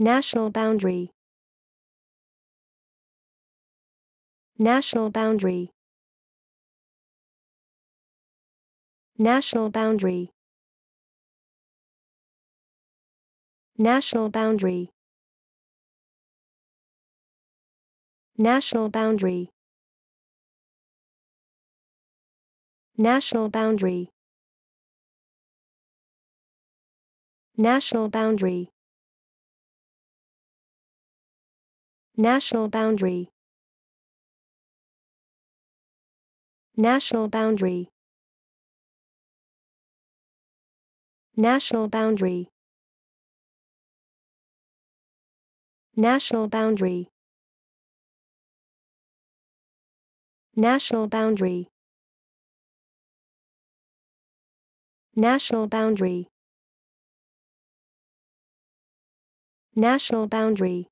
National boundary. National boundary. National boundary. National boundary. National boundary. National boundary. National boundary. National boundary. National boundary. National boundary. National boundary. National boundary. National boundary. National boundary.